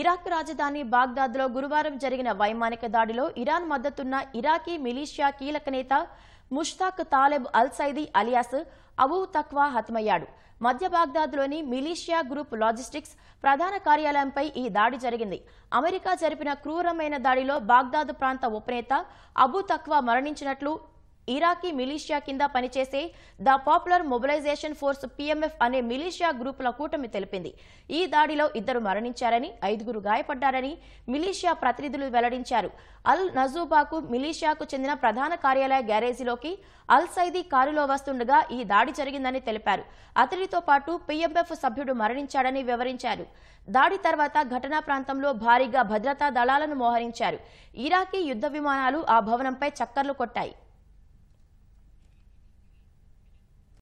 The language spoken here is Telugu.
ఇరాక్ రాజధాని బాగ్దాద్లో గురువారం జరిగిన వైమానిక దాడిలో ఇరాన్ మద్దతున్న ఇరాకీ మిలీషియా కీలక నేత Mushtaq Taleb al Saidi alias Abu Taqwa హతమయ్యాడు మధ్య బాగ్దాద్లోని మిలీషియా గ్రూప్ లాజిస్టిక్స్ ప్రధాన కార్యాలయంపై ఈ దాడి జరిగింది అమెరికా జరిపిన క్రూరమైన దాడిలో బాగ్దాద్ ప్రాంత ఉపనేత అబూ తక్వా మరణించినట్లు ఇరాకీ మిలీషియా కింద పనిచేసే the popular mobilization force PMF అనే మిలీషియా గ్రూపుల కూటమి తెలిపింది ఈ దాడిలో ఇద్దరు మరణించారని ఐదుగురు గాయపడ్డారని మిలీషియా ప్రతినిధులు వెల్లడించారు అల్ నజూబాకు మిలీషియాకు చెందిన ప్రధాన కార్యాలయ గ్యారేజీలోకి అల్ సైదీ కారులో వస్తుండగా ఈ దాడి జరిగిందని తెలిపారు అతడితో పాటు పీఎంఎఫ్ సభ్యుడు మరణించాడని వివరించారు దాడి తర్వాత ఘటనా ప్రాంతంలో భారీగా భద్రతా దళాలను మోహరించారు ఇరాకీ యుద్ధ విమానాలు ఆ భవనంపై చక్కర్లు కొట్టాయి